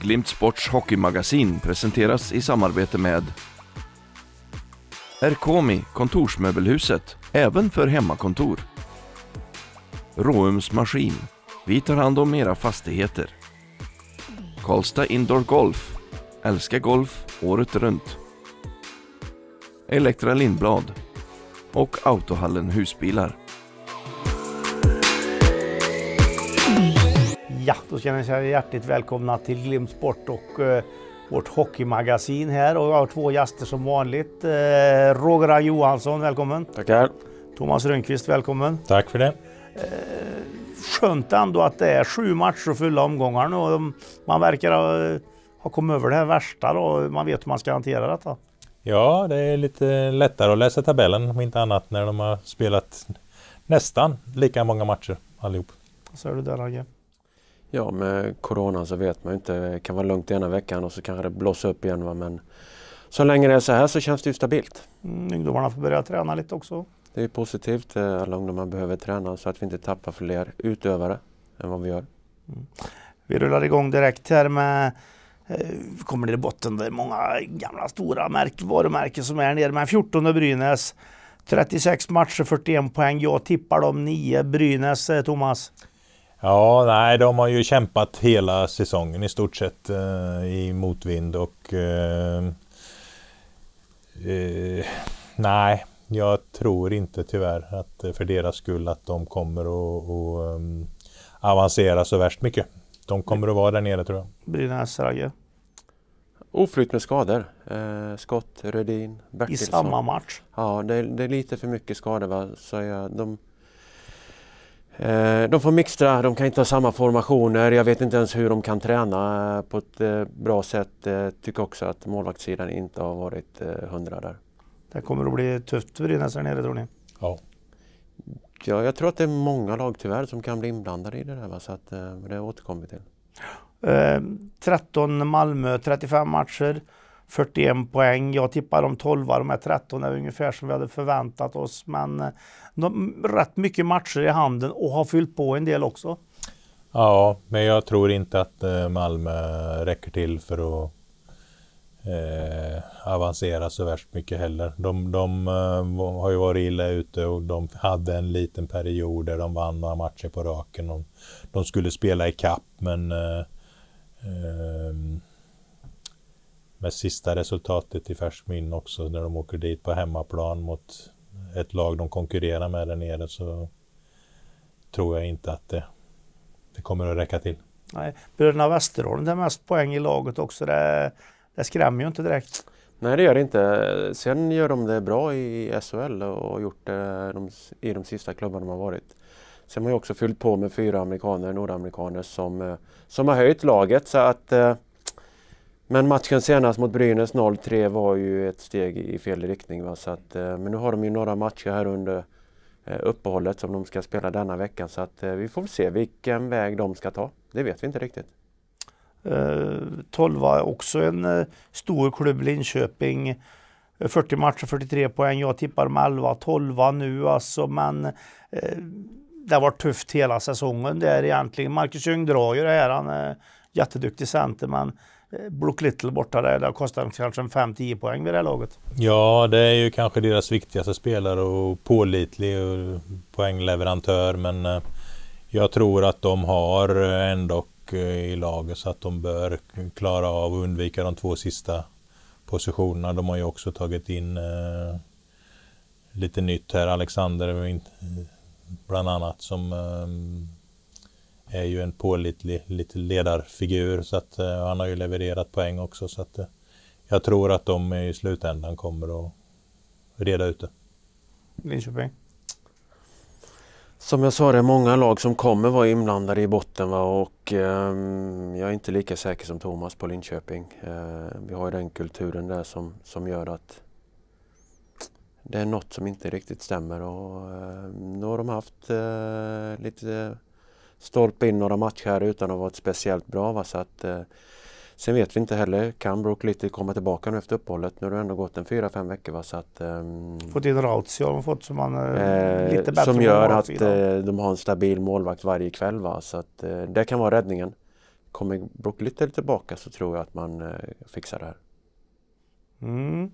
Glimt Sports hockeymagasin presenteras i samarbete med Erkomi, kontorsmöbelhuset, även för hemmakontor. Råums Maskin, vi tar hand om era fastigheter. Karlstad Indoor Golf, älskar golf året runt. Elektra Lindblad och Autohallen Husbilar. Ja, då känner jag hjärtligt välkomna till Glimt Sport och eh, vårt hockeymagasin här. Och jag har två gäster som vanligt. Eh, Roger Johansson, välkommen. Tackar. Thomas Rönnqvist, välkommen. Tack för det. Eh, skönt ändå att det är sju matcher och fulla omgångar nu. Och de, man verkar ha, eh, ha kommit över det här värsta och man vet hur man ska hantera detta. Ja, det är lite lättare att läsa tabellen om inte annat när de har spelat nästan lika många matcher allihop. Vad säger du där Agge. Ja, med coronan så vet man ju inte. Det kan vara lugnt ena veckan och så kanske det blåser upp igen. Va? Men så länge det är så här så känns det ju stabilt. Mm, ungdomarna får börja träna lite också. Det är positivt. Eh, alla ungdomar behöver träna så att vi inte tappar fler utövare än vad vi gör. Mm. Vi rullar igång direkt här med eh, kommer ner i botten. Det är många gamla stora varumärken som är nere. Men 14 Brynäs, 36 matcher, 41 poäng. Jag tippar dem 9. Brynäs, eh, Thomas? Ja, nej, de har ju kämpat hela säsongen i stort sett eh, i motvind och eh, eh, nej, jag tror inte tyvärr att för deras skull att de kommer att, um, eh, avancera så värst mycket. De kommer att vara där nere tror jag. Brynäs Ragge. Oflytt med skador. Eh, Skott, Rödin, Bertilsson. I samma match? Ja, det, det är, lite för mycket skador va, så jag, de Eh, de får mixtra, de kan inte ha samma formationer. Jag vet inte ens hur de kan träna eh, på ett eh, bra sätt. Tycker också att målvaktssidan inte har varit hundra där. Det kommer att bli tufft för Brynäs nästan nere tror ni? Ja. Ja, jag tror att det är många lag tyvärr som kan bli inblandade i det där. Va? Så att, det återkommer vi till. Eh, 13 Malmö, 35 matcher. 41 poäng. Jag tippar de 12, de här 13 är ungefär som vi hade förväntat oss. Men eh, de, rätt mycket matcher i handen och har fyllt på en del också. Ja, men jag tror inte att eh, Malmö räcker till för att eh, avancera så värst mycket heller. De, de eh, har ju varit illa ute och de hade en liten period där de vann några matcher på raken. De, de skulle spela i kapp men eh, ehm, med sista resultatet i färskt minne också när de åker dit på hemmaplan mot ett lag de konkurrerar med där nere så tror jag inte att det, det kommer att räcka till. Nej, Bröderna Westerholm, det är mest poäng i laget också, det, det skrämmer ju inte direkt. Nej, det gör det inte. Sen gör de det bra i SHL och har gjort det de, i de sista klubbarna de har varit. Sen har jag också fyllt på med fyra amerikaner, nordamerikaner, som, eh, som har höjt laget. Så att eh, men matchen senast mot Brynäs 0-3 var ju ett steg i fel riktning. Va? Så att, eh, men nu har de ju några matcher här under eh, uppehållet som de ska spela denna vecka. Så att, eh, vi får väl se vilken väg de ska ta. Det vet vi inte riktigt. Uh, 12 var också en uh, stor klubb, Linköping. 40 matcher, 43 poäng. Jag tippar med 11, 12 nu alltså, men uh, det har varit tufft hela säsongen där egentligen. Marcus Ljung drar ju det här. Han är jätteduktig center, men Eh, Brook Little borta där. Det har kostat kanske 5-10 poäng vid det här laget. Ja, det är ju kanske deras viktigaste spelare och pålitlig och eh, poängleverantör. Men eh, jag tror att de har ändå i laget så att de bör klara av att undvika de två sista positionerna. De har ju också tagit in lite nytt här. Alexander bland annat som är ju en pålitlig lite ledarfigur så att eh, han har ju levererat poäng också så att eh, jag tror att de i slutändan kommer att reda ut det. Linköping? Som jag sa, det är många lag som kommer vara inblandade i botten va? och eh, jag är inte lika säker som Thomas på Linköping. Eh, vi har ju den kulturen där som, som gör att det är något som inte riktigt stämmer och eh, nu har de haft eh, lite stolpe in några matcher utan att vara speciellt bra. Va? Så att, eh, sen vet vi inte heller, kan Brook Little komma tillbaka nu efter uppehållet? Nu har det ändå gått en fyra fem veckor. Va? Så att, ehm, fått in Rautio har de fått som, man, eh, eh, lite bättre som gör att eh, de har en stabil målvakt varje kväll. Va? Så att, eh, det kan vara räddningen. Kommer Brook Little tillbaka så tror jag att man eh, fixar det här. Mm.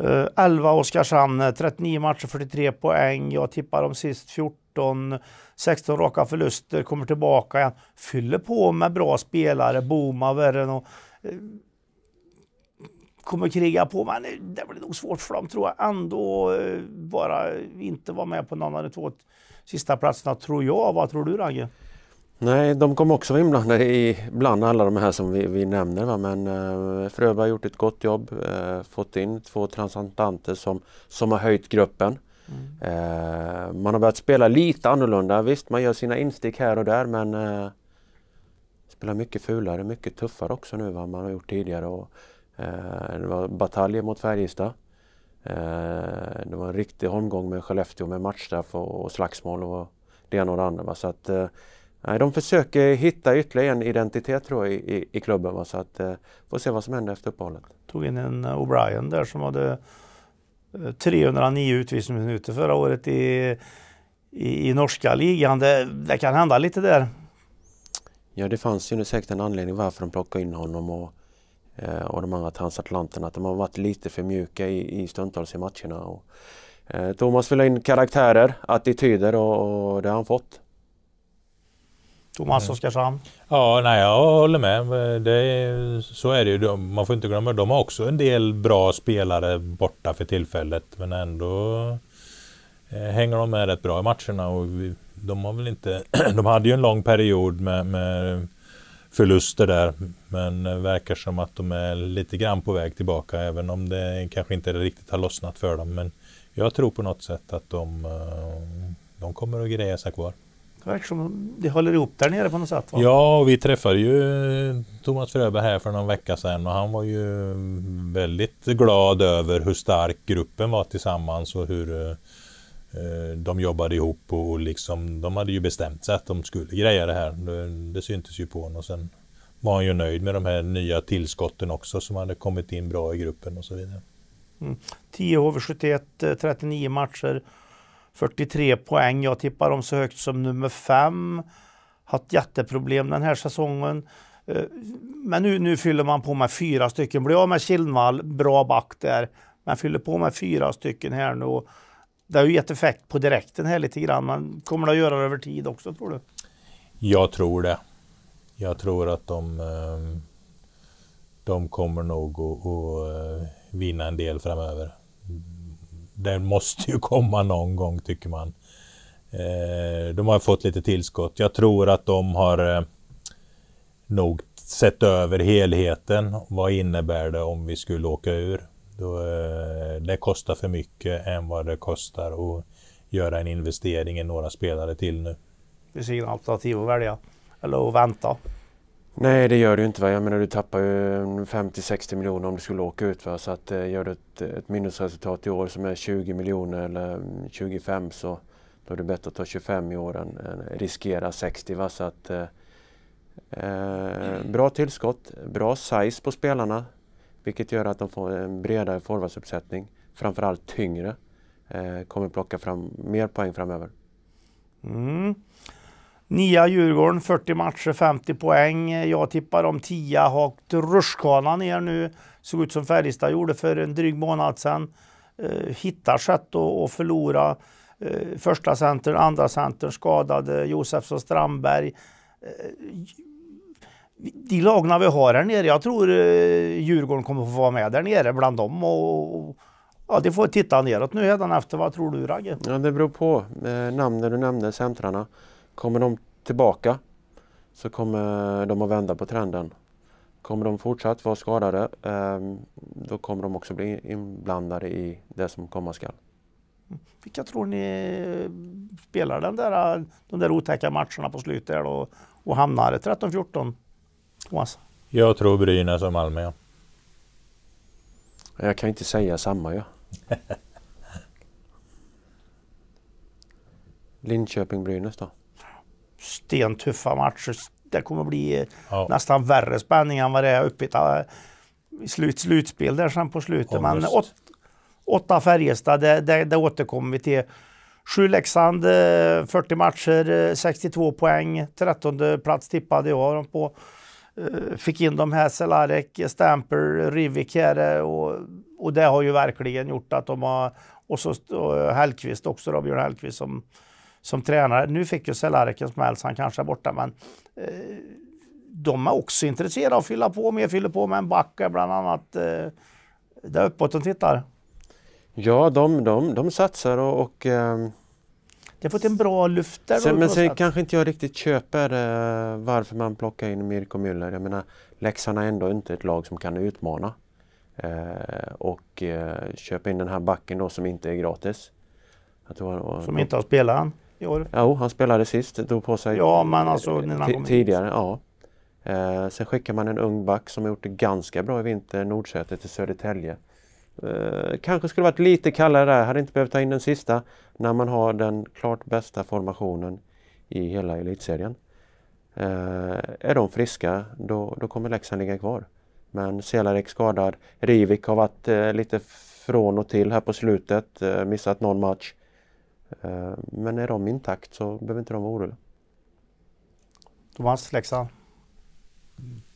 Uh, eh, 11 Oskarshamn, 39 matcher, 43 poäng. Jag tippar dem sist 14 14, 16 raka förluster, kommer tillbaka igen, fyller på med bra spelare, Boma, Verren och eh, kommer kriga på. Men det blir nog svårt för dem tror jag ändå. Eh, bara inte vara med på någon av de två sista platserna tror jag. Vad tror du Ragge? Nej, de kommer också vara inblandade i bland alla de här som vi, vi nämner. Va? Men eh, Fröberg har gjort ett gott jobb, eh, fått in två transatlanter som, som har höjt gruppen. Mm. man har börjat spela lite annorlunda. Visst, man gör sina instick här och där men eh, spelar mycket fulare, mycket tuffare också nu än vad man har gjort tidigare. Och, eh, det var bataljer mot Färjestad. det var en riktig omgång med Skellefteå med matchstraff och, slagsmål och det ena och det andra. Så att, Nej, de försöker hitta ytterligare en identitet tror jag i, i klubben. Så att, får se vad som händer efter uppehållet. Tog in en O'Brien där som hade 309 utvisningsminuter förra året i, i, i norska ligan. Det, det, kan hända lite där. Ja, det fanns ju säkert en anledning varför de plockade in honom och, eh, och de andra transatlanterna. Att de har varit lite för mjuka i, i stundtals i matcherna. Och, eh, Thomas vill ha in karaktärer, attityder och, och det har han fått. Thomas Oskarshamn? Ja, nej, jag håller med. Det så är det ju. Man får inte glömma, de har också en del bra spelare borta för tillfället, men ändå eh, hänger de med rätt bra i matcherna. Och vi, de, har väl inte, de hade ju en lång period med, med förluster där, men verkar som att de är lite grann på väg tillbaka, även om det kanske inte riktigt har lossnat för dem. Men jag tror på något sätt att de, eh, de kommer att greja sig kvar verkar som det håller ihop där nere på något sätt. Va? Ja, och vi träffade ju eh, Thomas Fröberg här för någon vecka sedan och han var ju väldigt glad över hur stark gruppen var tillsammans och hur eh, eh, de jobbade ihop och liksom, de hade ju bestämt sig att de skulle greja det här. Det, det syntes ju på honom och sen var han ju nöjd med de här nya tillskotten också som hade kommit in bra i gruppen och så vidare. 10 hv 71, 39 matcher 43 poäng. Jag tippar dem så högt som nummer 5. Haft jätteproblem den här säsongen. Eh, men nu, nu fyller man på med fyra stycken. Blir av med Kilvall, bra back där. Men fyller på med fyra stycken här nu. Det har ju gett effekt på direkten här lite grann. Men kommer det att göra det över tid också tror du? Jag tror det. Jag tror att de, ehm, de kommer nog att, att eh, vinna en del framöver den måste ju komma någon gång tycker man. Eh, de har fått lite tillskott. Jag tror att de har eh, nog sett över helheten. Vad innebär det om vi skulle åka ur? Eh, det kostar för mycket än vad det kostar att göra en investering i några spelare till nu. Det finns inga alternativ att välja eller att vänta. Nej, det gör du inte. Va? Jag menar, du tappar ju 50-60 miljoner om du skulle åka ut. Va? Så att, eh, gör du ett, ett minusresultat i år som är 20 miljoner eller 25 mm, så då är det bättre att ta 25 i år än, än riskera 60. Va? Så att, eh, eh, mm. bra tillskott, bra size på spelarna vilket gör att de får en bredare forwardsuppsättning, framförallt tyngre. Eh, kommer plocka fram mer poäng framöver. Mm. Nia Djurgården 40 matcher, 50 poäng. Jag tippar om 10 hakt rutschkana ner nu. Såg ut som Färjestad gjorde för en dryg månad sedan. Eh, hittar sätt att förlora. Eh, första centern, andra centern skadade. Josefsson, Strandberg. Eh, de lagna vi har här nere, jag tror eh, Djurgården kommer få vara med där nere bland dem. och, Ja, det får titta neråt nu efter. Vad tror du Ragge? Ja, det beror på eh, namnen du nämnde, centrarna. Kommer de tillbaka så kommer de att vända på trenden. Kommer de fortsatt vara skadade ehm, då kommer de också bli inblandade i det som komma skall. Vilka tror ni eh, spelar den där, de där otäcka matcherna på slutet och, och hamnar 13-14? Jag tror Brynäs och Malmö. Jag kan inte säga samma ja. Linköping-Brynäs då? stentuffa matcher. Det kommer bli ja. nästan värre spänning än vad det är uppe i, slut, slutspel där sen på slutet. Men åt, åtta Färjestad, det, det, det återkommer vi till. Sju Leksand, 40 eh, matcher, 62 eh, poäng, 13 plats tippade jag dem på. Eh, fick in de här Celarek, Stamper, Rivik här och, och det har ju verkligen gjort att de har... Och så Hellkvist också då, Björn Hellkvist som som tränare. Nu fick ju Cehlarik en smäll så han kanske är borta men eh, de är också intresserade av att fylla på med, fyller på med en backe bland annat. Eh, där uppåt de tittar. Ja, de, de, de satsar och, och eh... Det har fått en bra luft där. Sen, men sen kanske inte jag riktigt köper eh, varför man plockar in Mirko Müller. Jag menar, Leksand är ändå inte ett lag som kan utmana. Eh, och eh, köpa in den här backen då som inte är gratis. Var, som inte har spelat än? i år? Jo, han spelade sist, drog på sig ja, men alltså, eh, tidigare. Ja. Eh, sen skickar man en ung back som har gjort det ganska bra i vinter, Nordsäter till Södertälje. Eh, kanske skulle varit lite kallare där, hade inte behövt ta in den sista när man har den klart bästa formationen i hela elitserien. Eh, är de friska då, då kommer Leksand ligga kvar. Men Celarek skadad, Rivik har varit eh, lite från och till här på slutet, eh, missat någon match. Eh, men är de intakt så behöver inte de vara oroliga. Tomas, Leksand?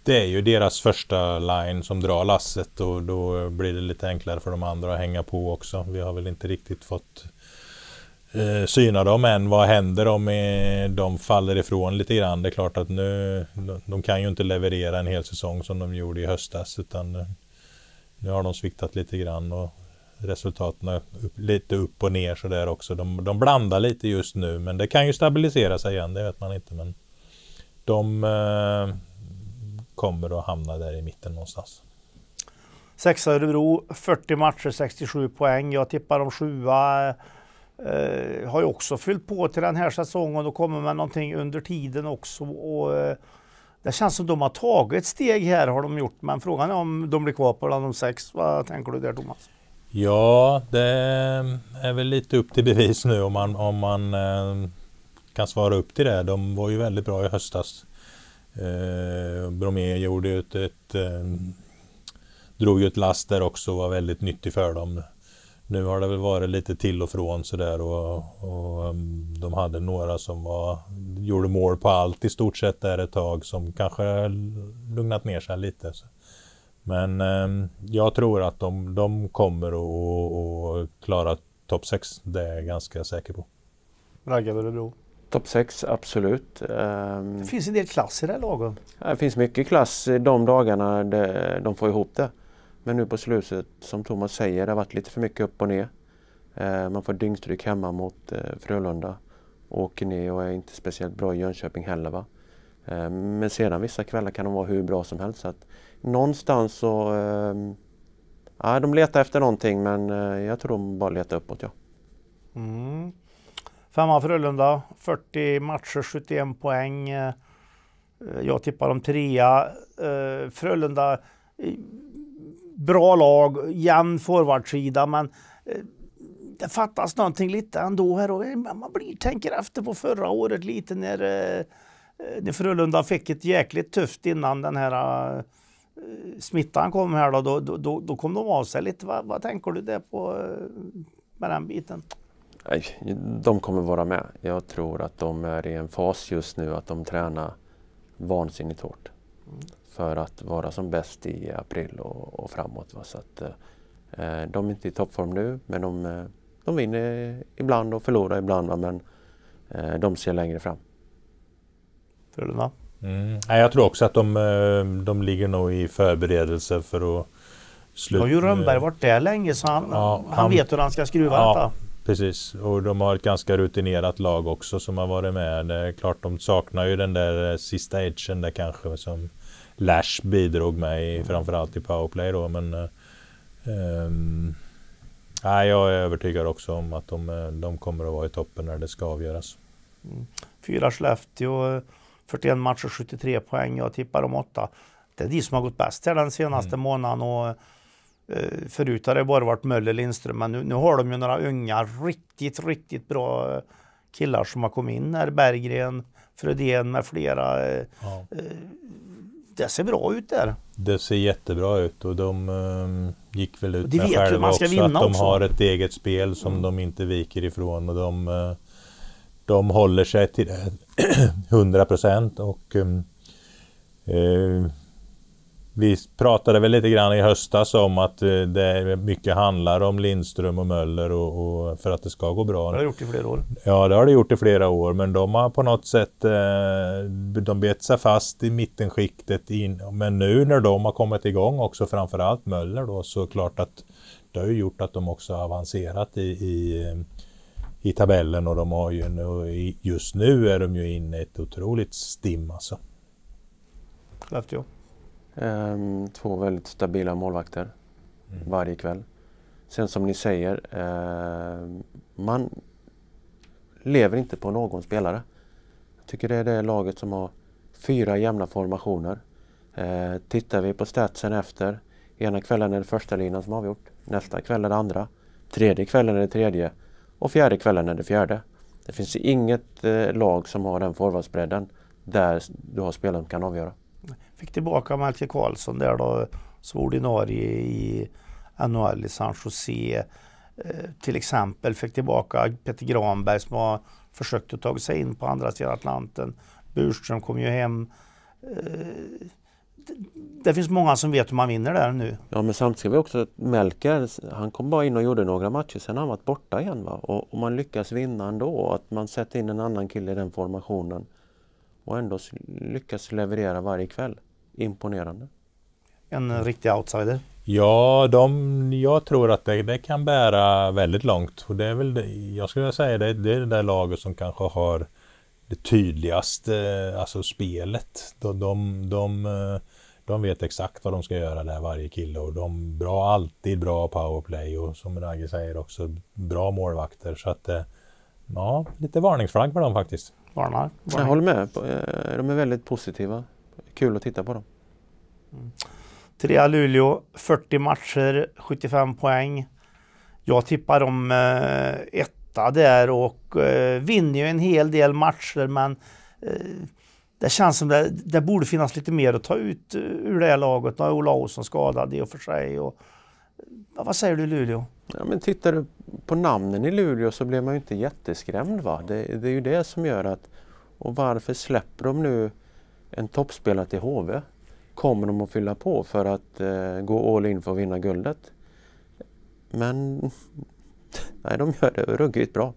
Det är ju deras första line som drar lasset och då blir det lite enklare för de andra att hänga på också. Vi har väl inte riktigt fått eh, syna dem än. Vad händer om eh, de faller ifrån lite grann? Det är klart att nu, de kan ju inte leverera en hel säsong som de gjorde i höstas utan eh, nu har de sviktat lite grann och resultaten upp, lite upp och ner sådär också. De, de blandar lite just nu men det kan ju stabilisera sig igen, det vet man inte. Men de eh, kommer att hamna där i mitten någonstans. Sexa Örebro, 40 matcher, 67 poäng. Jag tippar de sjua. Eh, har ju också fyllt på till den här säsongen och kommer med någonting under tiden också. Och, eh, det känns som de har tagit ett steg här har de gjort, men frågan är om de blir kvar på de sex. Vad tänker du där Thomas? Ja, det är väl lite upp till bevis nu om man, om man eh, kan svara upp till det. De var ju väldigt bra i höstas. Eh, Bromé gjorde ju ett, ett eh, drog ju ett last där också och var väldigt nyttig för dem. Nu har det väl varit lite till och från sådär och, och eh, de hade några som var, gjorde mål på allt i stort sett där ett tag som kanske lugnat ner sig lite. Så. Men eh, jag tror att de, de kommer att klara topp 6. Det är jag ganska säker på. Ragga Örebro? Topp 6, absolut. Ehm, det finns en del klass i det här laget. Det finns mycket klass de dagarna de får ihop det. Men nu på slutet, som Thomas säger, det har varit lite för mycket upp och ner. Ehm, man får dyngstryck hemma mot eh, Frölunda. Åker ner och är inte speciellt bra i Jönköping heller. Va? Ehm, men sedan vissa kvällar kan de vara hur bra som helst. Så att någonstans så... Ehm, ja, de letar efter någonting men eh, jag tror de bara letar uppåt. Ja. Mm. Femma Frölunda, 40 matcher, 71 poäng. Eh, jag tippar de trea. Eh, Frölunda, bra lag, jämn forwardsida men det fattas någonting lite ändå här och man blir, tänker efter på förra året lite när när eh, Frölunda fick ett jäkligt tufft innan den här eh, smittan kom här då, då, då, då kom de av sig lite. Vad, vad tänker du där på eh, med den biten? de kommer vara med. Jag tror att de är i en fas just nu att de tränar vansinnigt hårt mm. för att vara som bäst i april och, och framåt. Va? Så att, eh, de är inte i toppform nu, men de, de vinner ibland och förlorar ibland. Va? Men eh, de ser längre fram. Frölunda. Mm. Nej, jag tror också att de, eh, de ligger nog i förberedelse för att sluta. Har ju Rönnberg varit där länge så han, ja, han, han, vet hur han ska skruva ja, detta. Precis, och de har ett ganska rutinerat lag också som har varit med. Det är klart de saknar ju den där eh, sista edgen där kanske som Lash bidrog med i, mm. framförallt i powerplay då. Men, um, nej, jag är övertygad också om att de, de kommer att vara i toppen när det ska avgöras. Mm. Fyra Skellefteå 41 matcher, 73 poäng. Jag tippar om åtta. Det är de som har gått bäst här den senaste mm. månaden. Och, eh, Förut har det bara varit Möller Lindström, men nu, nu har de ju några unga riktigt, riktigt bra eh, killar som har kommit in här. Berggren, Frödén med flera. Eh, ja. Det ser bra ut där. Det ser jättebra ut och de um, gick väl ut med själva också att de också. har ett eget spel som mm. de inte viker ifrån och de, de håller sig till det 100 procent. Och, ehm, eh, vi pratade väl lite grann i höstas om att eh, det mycket handlar om Lindström och Möller och, och för att det ska gå bra. Det har det gjort i flera år. Ja, det har det gjort i flera år, men de har på något sätt eh, de bet sig fast i mittenskiktet. In, men nu när de har kommit igång också, framförallt Möller då, så klart att det har ju gjort att de också har avancerat i, i eh, i tabellen och de har ju nu, just nu är de ju inne i ett otroligt stim alltså. Skellefteå? Ehm, två väldigt stabila målvakter mm. varje kväll. Sen som ni säger, eh, man lever inte på någon spelare. Jag tycker det är det laget som har fyra jämna formationer. Eh, tittar vi på statsen efter, ena kvällen är det första linan som avgjort, nästa kväll är det andra, tredje kvällen är det tredje och fjärde kvällen är det fjärde. Det finns inget eh, lag som har den forwardsbredden där du har spelare som kan avgöra. Fick tillbaka Melker Karlsson där då som ordinarie i NHL i San Jose. Eh, till exempel fick tillbaka Peter Granberg som har försökt att ta sig in på andra sidan Atlanten. Burström kom ju hem. Eh, det finns många som vet hur man vinner där nu. Ja men samtidigt ska vi också att Melker, han kom bara in och gjorde några matcher, sen har han varit borta igen. Va? Och, och man lyckas vinna ändå, och att man sätter in en annan kille i den formationen och ändå lyckas leverera varje kväll. Imponerande. En riktig outsider. Ja, de, jag tror att det, det kan bära väldigt långt. Och det är väl, det, jag skulle säga det, det är det där laget som kanske har det tydligaste, eh, alltså spelet. De, de, de eh, de vet exakt vad de ska göra där, varje kille. Och de bra, alltid bra powerplay och som Ragge säger också, bra målvakter. Så att, eh, ja, lite varningsflagg för dem faktiskt. Varnar. Varning. Jag håller med. Eh, de är väldigt positiva. Kul att titta på dem. Mm. Trea Luleå, 40 matcher, 75 poäng. Jag tippar dem eh, etta där och vinner ju en hel del matcher men det känns som det, det borde finnas lite mer att ta ut eh, ur det här laget. Nu är Ola Olsson skadad i och för sig. Och, ja, vad säger du Luleå? Ja, men tittar du på namnen i Luleå så blir man ju inte jätteskrämd. Va? Det, det, är ju det som gör att... Och varför släpper de nu en toppspelare till HV? Kommer de att fylla på för att eh, gå all in för att vinna guldet? Men nej, de gör det ruggigt bra.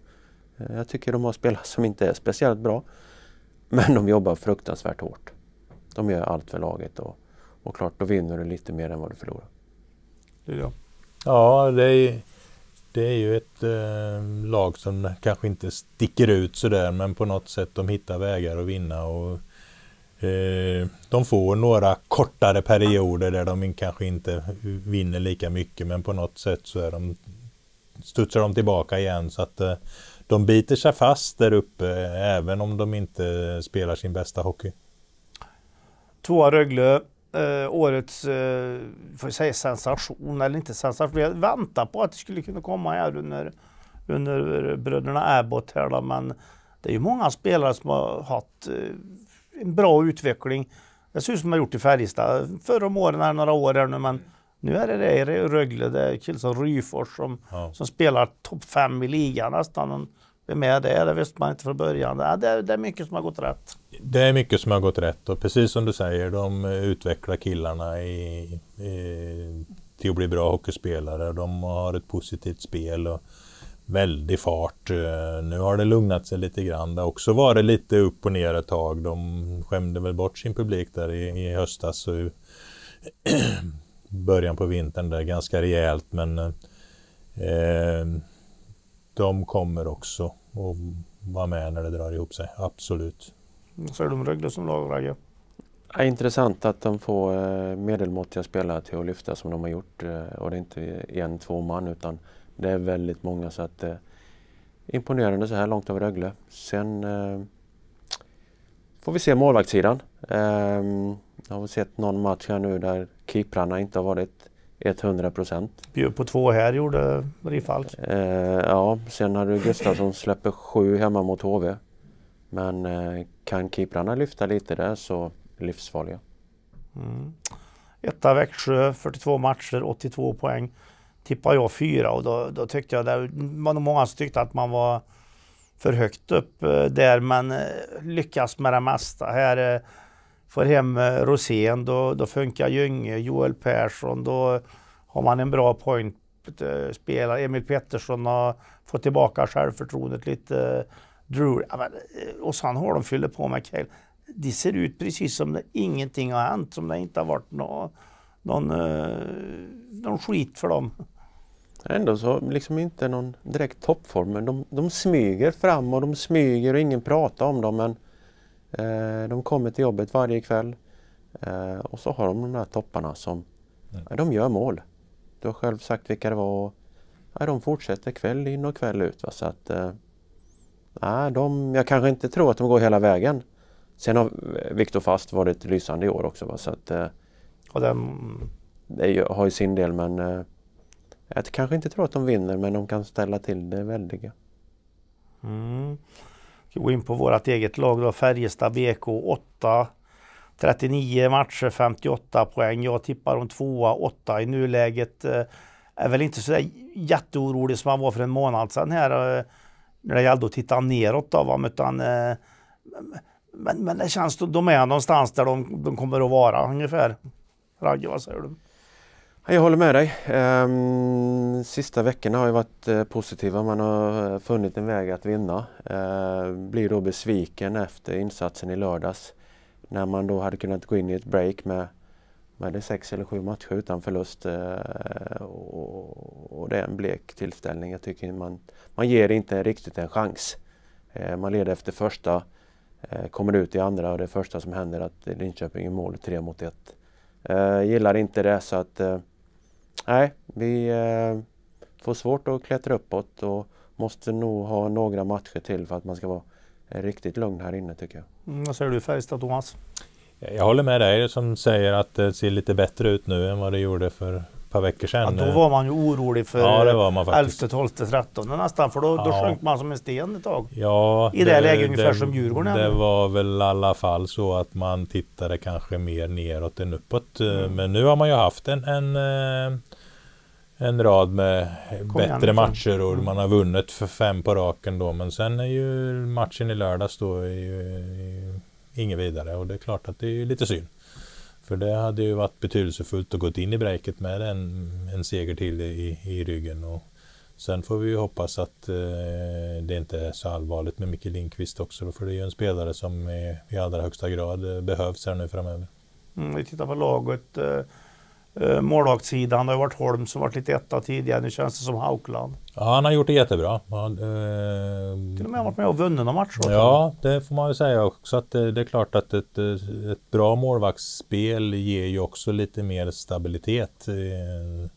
Eh, jag tycker de har spelare som inte är speciellt bra. Men de jobbar fruktansvärt hårt. De gör allt för laget och, och klart, då vinner du lite mer än vad du förlorar. Du Ja, det är, det är ju ett eh, lag som kanske inte sticker ut sådär, men på något sätt de hittar vägar att vinna. Och, eh, de får några kortare perioder där de kanske inte vinner lika mycket, men på något sätt så är de, studsar de tillbaka igen. så att eh, de biter sig fast där uppe även om de inte spelar sin bästa hockey. Tvåa Rögle, eh, årets, eh, får jag säga sensation eller inte sensation. Jag väntade på att det skulle kunna komma här under, under bröderna Abbott här då, men det är ju många spelare som har haft eh, en bra utveckling. Det ser ut som de har gjort i Färjestad förr om åren, här, några år här nu, men nu är det det i Rögle, det är killen som Ryfors som, ja. som spelar topp fem i ligan nästan. Vem är det? Det visste man inte från början. det, är, det är mycket som har gått rätt. Det är mycket som har gått rätt och precis som du säger, de utvecklar killarna i, i, till att bli bra hockeyspelare. De har ett positivt spel och väldig fart. Nu har det lugnat sig lite grann. Det har också varit lite upp och ner ett tag. De skämde väl bort sin publik där i, i höstas. Så början på vintern där ganska rejält men eh, de kommer också och vara med när det drar ihop sig, absolut. Vad säger du om Rögle som lag, Ragge? Ja, intressant att de får eh, medelmåttiga spelare till att lyfta som de har gjort. Eh, och det är inte en, två man utan det är väldigt många. så att eh, Imponerande så här långt av Rögle. Sen eh, får vi se målvaktssidan. Um, jag har sett någon match här nu där keeprarna inte har varit 100 procent. Bjöd på två här gjorde Rifalk. Uh, eh, ja, sen hade Gustafsson släpper sju hemma mot HV. Men uh, kan keeprarna lyfta lite där så livsfarliga. Mm. Etta Växjö, 42 matcher, 82 poäng. Tippade jag fyra och då, då tyckte jag det var nog många som tyckte att man var för högt upp eh, där man eh, lyckas med det mesta. Här eh, får hem Rosén, då, då funkar Gynge, Joel Persson, då har man en bra point spelare. Emil Pettersson har fått tillbaka självförtroendet lite. Drew, och sen har de fyllt på med Kale. De ser ut precis som det ingenting har hänt, som det inte har varit någon, någon, någon skit för dem. Ändå så liksom inte någon direkt toppform, men de, de smyger fram och de smyger och ingen pratar om dem. Men eh, de kommer till jobbet varje kväll eh, och så har de de där topparna som eh, de gör mål. Du har själv sagt vilka det var. Och, de fortsätter kväll in och kväll ut. Va? Så att, nej, eh, de, jag kanske inte tror att de går hela vägen. Sen har Viktor Fast varit lysande i år också. Va? Så att, eh, och den... Det har ju sin del men eh, jag kanske inte tror att de vinner, men de kan ställa till det väldiga. Mm. Ska gå in på vårt eget lag då, Färjestad BK 8. 39 matcher, 58 poäng. Jag tippar om tvåa, åtta i nuläget. Eh, är väl inte så där jätteorolig som man var för en månad sedan här. Eh, när det gällde att titta neråt då, va? utan eh, men, men det känns, de är någonstans där de, de kommer att vara ungefär. Ragge, vad säger du? Jag håller med dig. Ehm, sista veckorna har ju varit eh, positiva. Man har eh, funnit en väg att vinna. Ehm, blir då besviken efter insatsen i lördags. När man då hade kunnat gå in i ett break med, med det sex eller sju matcher utan förlust. Eh, och, det är en blek tillställning. Jag tycker man, man ger inte riktigt en chans. Ehm, man leder efter första, kommer ut i andra och det första som händer är att Linköping gör mål 3 mot 1. Gillar inte det så att Nej, vi eh, får svårt att klättra uppåt och måste nog ha några matcher till för att man ska vara riktigt lugn här inne tycker jag. Mm, vad säger du Färjestad Thomas? Jag håller med dig som säger att det ser lite bättre ut nu än vad det gjorde för par veckor sedan. Ja, då var man ju orolig för ja, det var man 11, 12, 13 nästan, för då, ja. då sjönk man som en sten ett tag. Ja, I det, det läget ungefär det, som Djurgården. Det var väl i alla fall så att man tittade kanske mer neråt än uppåt. Eh, mm. Men nu har man ju haft en, en eh, en rad med Kom bättre igen. Liksom. matcher och mm. man har vunnit för fem på raken då. Men sen är ju matchen i lördags då är ju, är ju inget vidare och det är klart att det är lite synd. För det hade ju varit betydelsefullt att gå in i bräket med en, en seger till i, i ryggen. Och sen får vi ju hoppas att eh, det inte är så allvarligt med Micke Lindqvist också. För det är ju en spelare som i, i allra högsta grad eh, behövs här nu framöver. Mm, vi tittar på laget. Eh Eh, målvaktssidan, det har varit Holm som varit lite etta tidigare, nu känns det som Haukland. Ja, han har gjort det jättebra. Han, eh, Till och med varit med och vunnit några matcher. Ja, det får man ju säga också att det, eh, det är klart att ett, eh, ett, bra målvaktsspel ger ju också lite mer stabilitet. Eh,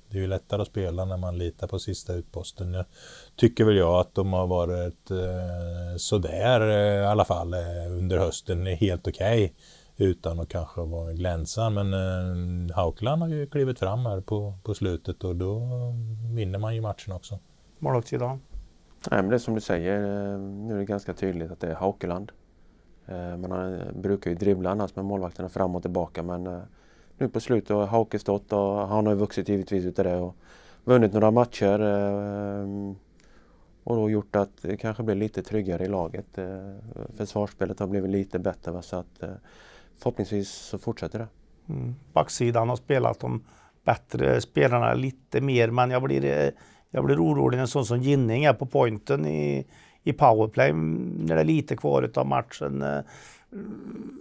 det är ju lättare att spela när man litar på sista utposten. Jag tycker väl jag att de har varit eh, sådär i alla fall under hösten, helt okej. Okay utan att kanske vara glänsa. Men eh, Haukland har ju klivit fram här på, på slutet och då vinner man ju matchen också. Målvaktssida? Nej, men det är som du säger, eh, nu är det ganska tydligt att det är Haukeland. Eh, man brukar ju dribbla annars med målvakterna fram och tillbaka men eh, nu på slutet har Hauke stått och han har ju vuxit givetvis utav det och vunnit några matcher och då gjort att det kanske blir lite tryggare i laget. Försvarsspelet har blivit lite bättre. Så att, förhoppningsvis så fortsätter det. Mm. Backsidan har spelat de bättre spelarna lite mer, men jag blir, jag blir orolig när sån som Ginning är på pointen i, i powerplay mm, när det är lite kvar av matchen. Eh,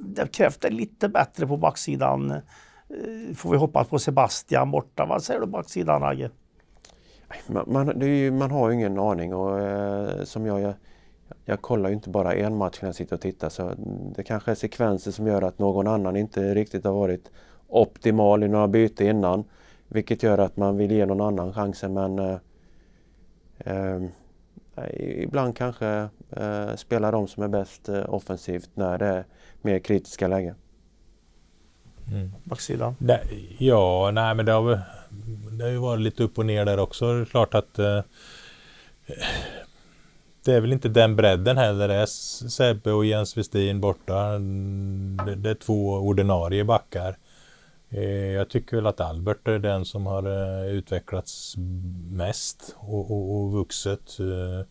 det krävs lite bättre på backsidan. Eh, får vi hoppas på Sebastian borta. Vad säger du backsidan, Agge? Man, man, ju, man har ju ingen aning och eh, som jag, jag jag kollar ju inte bara en match när jag sitter och tittar så det kanske är sekvenser som gör att någon annan inte riktigt har varit optimal i några byten innan. Vilket gör att man vill ge någon annan chansen men eh, eh, ibland kanske eh, spelar de som är bäst eh, offensivt när det är mer kritiska lägen. Mm. Backsidan? Det, ja, nej men det har, det har ju varit lite upp och ner där också. Det är klart att eh, det är väl inte den bredden heller. Det är Sebbe och Jens Westin borta. Det, är två ordinarie backar. Eh, jag tycker väl att Albert är den som har eh, utvecklats mest och, och, och vuxit. Eh,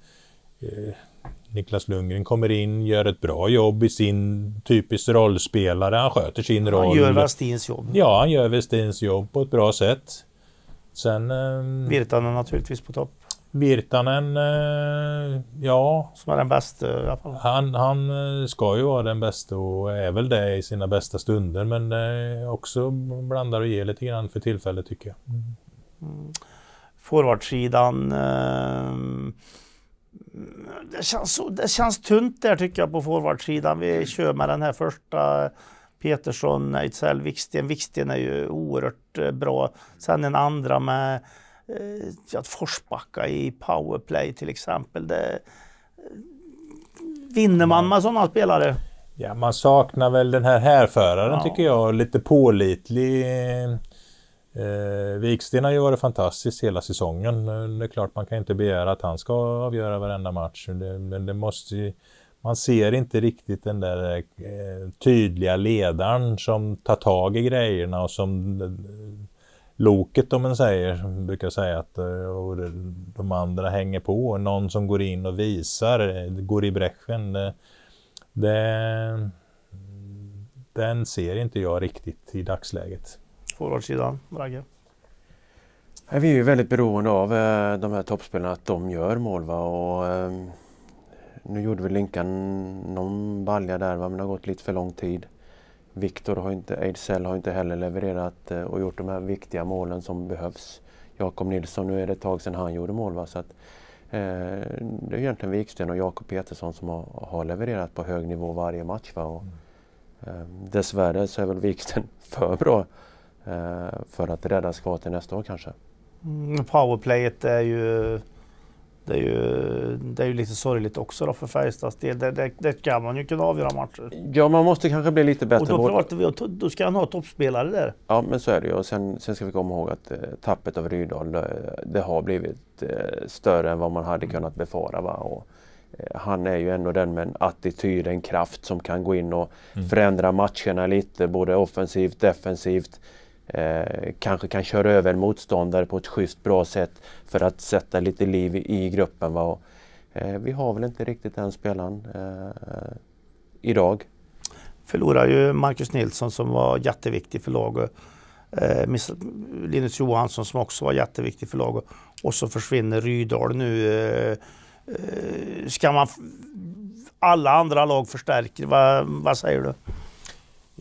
Niklas Lundgren kommer in, gör ett bra jobb i sin typiskt rollspelare. Han sköter sin roll. Han gör Westins jobb. Ja, han gör Westins jobb på ett bra sätt. Sen... Virtanen naturligtvis på topp. Virtanen, eh, ja. Som är den bästa i alla fall. Han, han eh, ska ju vara den bästa och är väl det i sina bästa stunder. Men eh, också blandar och ger lite grann för tillfället tycker jag. Mm. mm. Forwardsidan. Det känns, det känns tunt där tycker jag på forwardsidan. Vi kör med den här första Petersson, Ejdsell, Viksten. Viksten är ju oerhört bra. Sen en andra med Eh, att Forsbacka i powerplay till exempel. Det, eh, vinner man med sådana spelare? Ja, man saknar väl den här härföraren ja. tycker jag. Lite pålitlig. Eh, Viksten har ju varit fantastisk hela säsongen. Eh, det är klart man kan inte begära att han ska avgöra varenda match. Det, men det måste ju, man ser inte riktigt den där eh, tydliga ledaren som tar tag i grejerna och som loket om man säger, som brukar säga att eh, de andra hänger på. Någon som går in och visar, eh, går i bräschen. Det, det, den ser inte jag riktigt i dagsläget. Forwardsidan, Ragge? Vi är ju väldigt beroende av eh, de här toppspelarna, att de gör mål. Va? Och, nu gjorde vi Linkan någon balja där, va? men det har gått lite för lång tid. Viktor har inte, Ejdsell har inte heller levererat eh, och gjort de här viktiga målen som behövs. Jakob Nilsson, nu är det ett tag sedan han gjorde mål. Va? Så att, eh, det är egentligen Viksten och Jakob Petersson som har, har, levererat på hög nivå varje match. Va? Och, eh, dessvärre så är väl Viksten för bra eh, för att räddas kvar till nästa år kanske. Mm, powerplayet är ju det är, ju, det är ju lite sorgligt också då för Färjestads del. Det, det, det kan man ju kunna avgöra matcher. Ja, man måste kanske bli lite bättre. Och då, pratar vi, och då ska han ha toppspelare där. Ja, men så är det ju. Och sen, sen ska vi komma ihåg att eh, tappet av Rydahl, eh, det har blivit eh, större än vad man hade kunnat befara. Va? Och, eh, han är ju ändå den med en attityd, en kraft som kan gå in och mm. förändra matcherna lite, både offensivt defensivt. Eh, kanske kan köra över en motståndare på ett schysst bra sätt för att sätta lite liv i gruppen. Va? Eh, vi har väl inte riktigt den spelaren eh, idag. Förlorar ju Marcus Nilsson som var jätteviktig för laget. Eh, Linus Johansson som också var jätteviktig för laget. Och så försvinner Rydahl nu. Eh, eh, ska man... Alla andra lag förstärker. Va, vad säger du?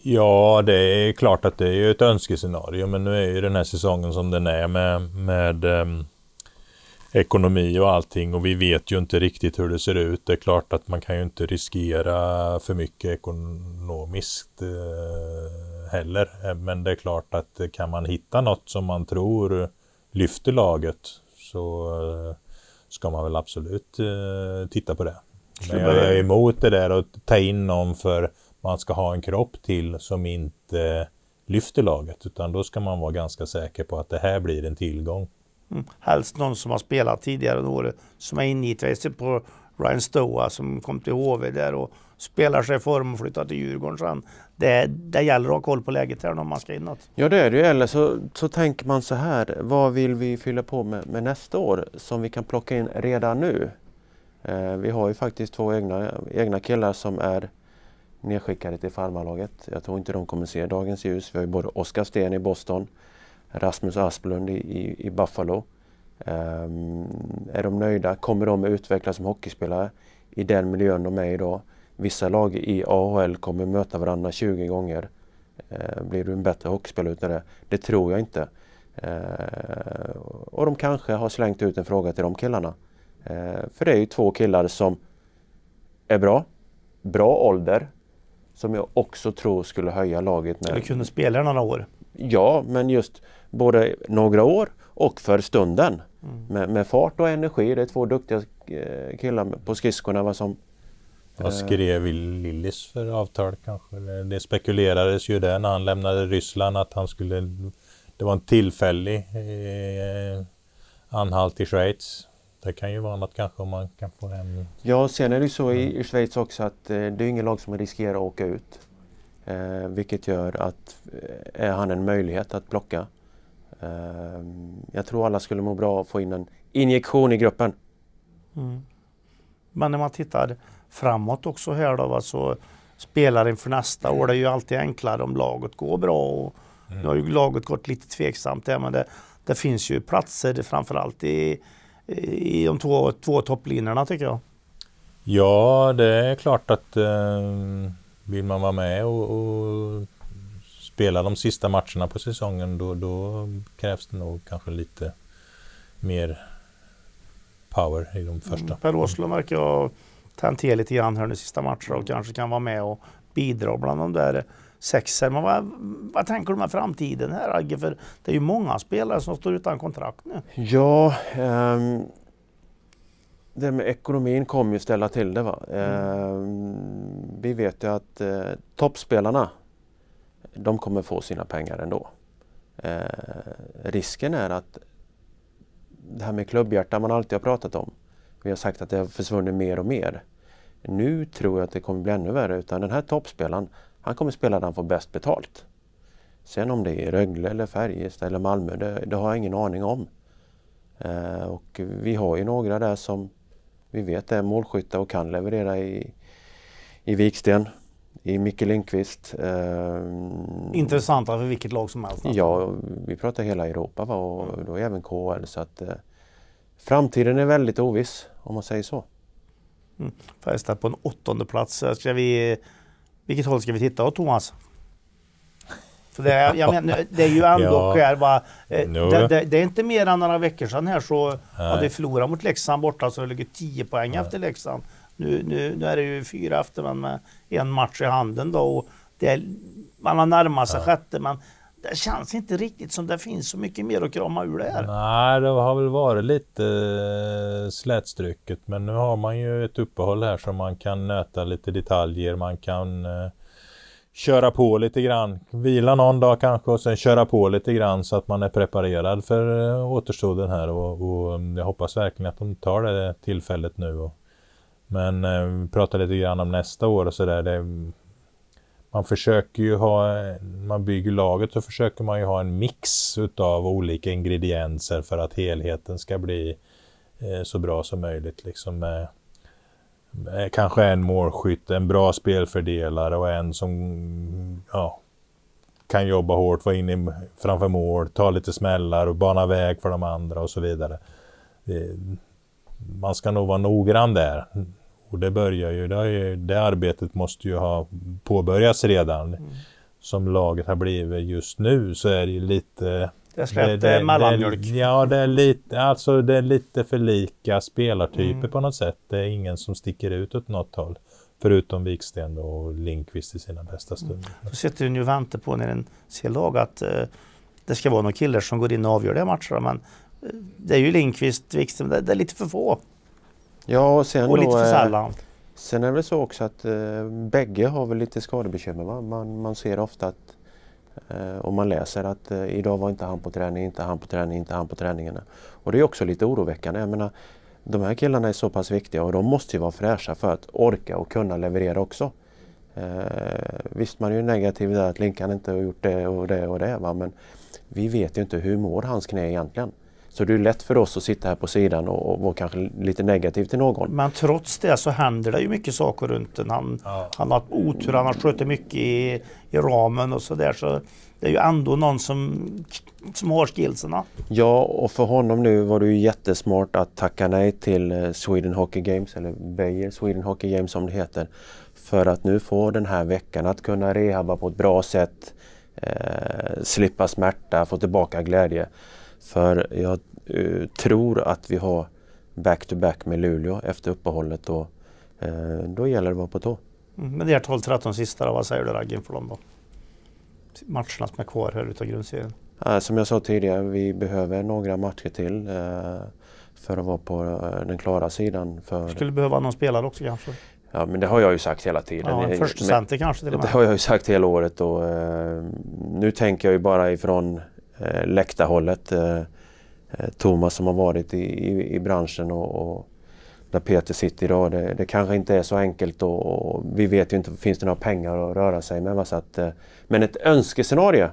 Ja, det är klart att det är ett önskescenario, men nu är ju den här säsongen som den är med, med um, ekonomi och allting och vi vet ju inte riktigt hur det ser ut. Det är klart att man kan ju inte riskera för mycket ekonomiskt eh, heller, men det är klart att kan man hitta något som man tror lyfter laget så eh, ska man väl absolut eh, titta på det. Men jag är emot det där att ta in någon för man ska ha en kropp till som inte eh, lyfter laget utan då ska man vara ganska säker på att det här blir en tillgång. Mm. Helst någon som har spelat tidigare år som är innitvejsig på Ryan Stoa som kom till HV där och spelar sig i form och flyttar till Djurgården sen. Det, det gäller att ha koll på läget här om man ska inåt. Ja det är det ju, eller så, så tänker man så här, vad vill vi fylla på med, med nästa år som vi kan plocka in redan nu? Eh, vi har ju faktiskt två egna, egna killar som är nedskickade till farmarlaget. Jag tror inte de kommer se dagens ljus. Vi har ju både Oskar Sten i Boston, Rasmus Asplund i, i, i Buffalo. Um, är de nöjda? Kommer de utvecklas som hockeyspelare i den miljön de är idag? Vissa lag i AHL kommer möta varandra 20 gånger. Uh, blir du en bättre hockeyspelare utav det? Det tror jag inte. Uh, och de kanske har slängt ut en fråga till de killarna. Uh, för det är ju två killar som är bra, bra ålder, som jag också tror skulle höja laget. Med. Eller kunde spela några år. Ja, men just både några år och för stunden. Mm. Med, med, fart och energi. Det är två duktiga eh, killar på skridskorna va, som... Vad eh. skrev Lillis för avtal kanske? Det spekulerades ju där när han lämnade Ryssland att han skulle... Det var en tillfällig eh, anhalt i Schweiz det kan ju vara något kanske om man kan få en... Ja, sen är det ju så i, i Schweiz också att eh, det är ingen lag som riskerar att åka ut. Eh, vilket gör att eh, är han en möjlighet att plocka. Eh, jag tror alla skulle må bra av att få in en injektion i gruppen. Mm. Men när man tittar framåt också här då, alltså spelare inför nästa år, det är ju alltid enklare om laget går bra. Och mm. Nu har ju laget gått lite tveksamt där, men det, det finns ju platser framförallt i i de två, två topplinjerna tycker jag. Ja, det är klart att eh, vill man vara med och, och, spela de sista matcherna på säsongen då, då, krävs det nog kanske lite mer power i de första. Mm. per Åslund verkar ha tänt till lite grann här nu sista matcherna och kanske kan vara med och bidra bland de där sexer. Men vad, vad tänker du med framtiden här Agge? För det är ju många spelare som står utan kontrakt nu. Ja, um, det med ekonomin kommer ju ställa till det. Va? Mm. Um, vi vet ju att uh, toppspelarna, de kommer få sina pengar ändå. Uh, risken är att det här med klubbhjärta man alltid har pratat om. Vi har sagt att det har försvunnit mer och mer. Nu tror jag att det kommer bli ännu värre utan den här toppspelaren, han kommer spela där han får bäst betalt. Sen om det är Rögle eller Färjestad eller Malmö, det, det, har jag ingen aning om. Eh, och vi har ju några där som vi vet är målskyttar och kan leverera i, i Viksten, i Micke Lindqvist. Eh, Intressanta för vilket lag som helst? Ja, vi pratar hela Europa va? och mm. då även KHL. Så att, eh, framtiden är väldigt oviss om man säger så. Mm. Färjestad på en åttonde plats. Ska vi vilket håll ska vi titta åt Thomas? För det, är, jag menar, det är ju ändå ja. va, eh, det, det, det, är inte mer än några veckor sedan här så hade vi förlorat mot Leksand borta så det ligger 10 poäng Nej. efter Leksand. Nu, nu, nu, är det ju fyra efter men med en match i handen då och det, man har närmat sig ja. sjätte men det känns inte riktigt som det finns så mycket mer att krama ur det här. Nej, det har väl varit lite eh, slätstruket men nu har man ju ett uppehåll här så man kan nöta lite detaljer, man kan eh, köra på lite grann, vila någon dag kanske och sen köra på lite grann så att man är preparerad för eh, återstoden här och, och, mm, jag hoppas verkligen att de tar det tillfället nu. men vi pratar lite grann om nästa år och sådär man försöker ju ha, man bygger laget så försöker man ju ha en mix utav olika ingredienser för att helheten ska bli eh, så bra som möjligt. Liksom, eh, eh kanske en målskytt, en bra spelfördelare och en som ja, kan jobba hårt, vara inne framför mål, ta lite smällar och bana väg för de andra och så vidare. Man ska nog vara noggrann där och det börjar ju, det, det arbetet måste ju ha påbörjats redan. Mm. Som laget har blivit just nu så är det ju lite... Det är släppt det, eh, det, mellanmjölk. Det, ja, det är, lite, alltså, det är lite för lika spelartyper mm. på något sätt. Det är ingen som sticker ut åt något håll. Förutom Viksten och Linkvist i sina bästa mm. stunder. Mm. Då sitter du och väntar på när en C-lag att eh, det ska vara några killar som går in och avgör de matcherna. Men eh, det är ju Linkvist, Viksten, det, det är lite för få. Ja, och sen och då, lite för eh, sällan. Sen är det väl så också att eh, bägge har väl lite skadebekymmer. Va? Man, man ser ofta att eh, om man läser att eh, idag var inte han på träning, inte han på träning, inte han på träningarna. Och det är också lite oroväckande. Jag menar, de här killarna är så pass viktiga och de måste ju vara fräscha för att orka och kunna leverera också. Eh, visst, man är ju negativ där att Linkan inte har gjort det och det och det. Va? Men vi vet ju inte hur mår hans knä egentligen. Så det är lätt för oss att sitta här på sidan och, och vara kanske lite negativ till någon. Men trots det så händer det ju mycket saker runt den. Han, ja. han har otur, han har skjutit mycket i, i ramen och sådär. Så det är ju ändå någon som, som har skillsen. Ja, och för honom nu var det ju jättesmart att tacka nej till eh, Sweden Hockey Games, eller Bayer Sweden Hockey Games som det heter. För att nu få den här veckan att kunna rehabba på ett bra sätt, eh, slippa smärta, få tillbaka glädje. För jag uh, tror att vi har back-to-back -back med Luleå efter uppehållet och uh, då gäller det att vara på tå. Mm, men det är 12-13 sista då, vad säger du Ragge inför dem då? Matcherna som är kvar här utav grundserien? Uh, som jag sa tidigare, vi behöver några matcher till eh, för att vara på den klara sidan. För... Skulle behöva någon spelare också kanske? Ja, men det har jag ju sagt hela tiden. Ja, en kanske till och med. Det har jag ju sagt hela året och eh, nu tänker jag ju bara ifrån eh, läktarhållet. Eh, eh, Thomas som har varit i, i, i branschen och, och, där Peter sitter idag. Det, det kanske inte är så enkelt och, och, vi vet ju inte, finns det några pengar att röra sig med? Så att, eh, men ett önskescenario,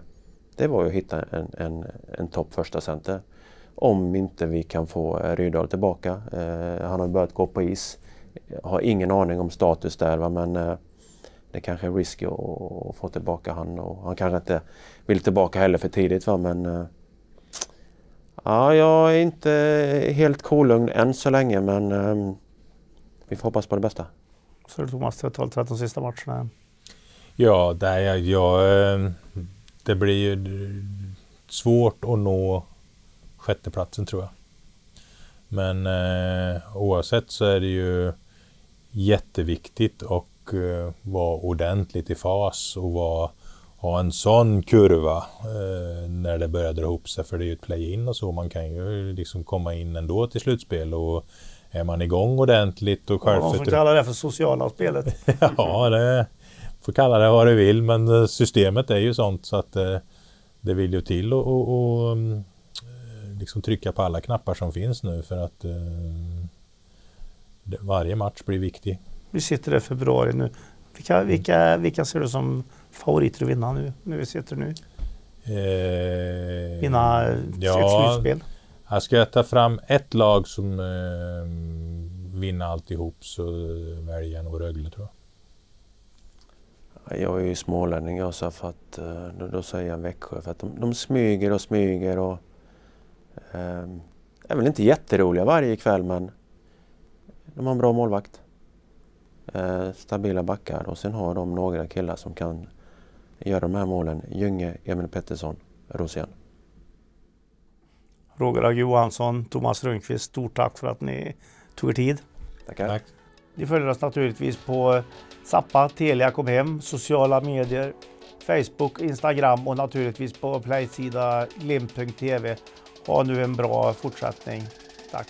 det var ju att hitta en, en, en topp första center. Om inte vi kan få eh, Rydahl tillbaka. Eh, han har börjat gå på is. Jag har ingen aning om status där va? men det kanske är risky att få tillbaka han och han kanske inte vill tillbaka heller för tidigt va men eh, Ja, jag är inte helt kolugn än så länge men um, vi får hoppas på det bästa. Så du Thomas, 12-13 sista matcherna? Ja, där jag, jag, eh, det blir ju svårt att nå sjätteplatsen tror jag. Men eh, oavsett så är det ju jätteviktigt och och eh, vara ordentligt i fas och vara, ha en sån kurva eh, när det börjar dra ihop sig, för det är ju ett play-in och så. Man kan ju liksom komma in ändå till slutspel och är man igång ordentligt och självförtroende... man får kalla det för sociala spelet. ja, det får kalla det vad du vill, men eh, systemet är ju sånt så att det vill ju till och, och, och mm, liksom trycka på alla knappar som finns nu för att varje match blir viktig. Vi sitter i februari nu. Vilka, vilka, vilka ser du som favoriter att vinna nu, när vi sitter nu? Eh, vinna ja, ett slutspel? Jag ska jag ta fram ett lag som eh, vinner alltihop så väljer jag nog Rögle tror jag. Jag är ju smålänning jag så för att eh, då, då säger jag Växjö för att de, de smyger och smyger och eh, är väl inte jätteroliga varje kväll men de har en bra målvakt eh, stabila backar och sen har de några killar som kan göra de här målen. Gynge, Emil Pettersson, Rosén. Roger Ag Johansson, Thomas Rönnqvist, stort tack för att ni tog er tid. Tackar. Tack. Ni följer oss naturligtvis på Zappa, Telia kom hem, sociala medier, Facebook, Instagram och naturligtvis på playsida glimt.tv. Ha nu en bra fortsättning. Tack!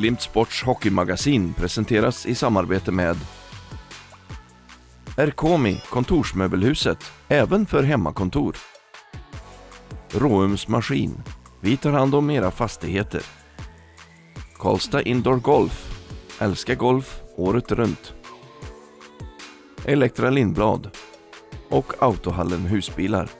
Glimt Sports hockeymagasin presenteras i samarbete med Erkomi, kontorsmöbelhuset, även för hemmakontor. Råums Maskin, vi tar hand om era fastigheter. Karlstad Indoor Golf, älskar golf året runt. Elektra Lindblad och Autohallen Husbilar.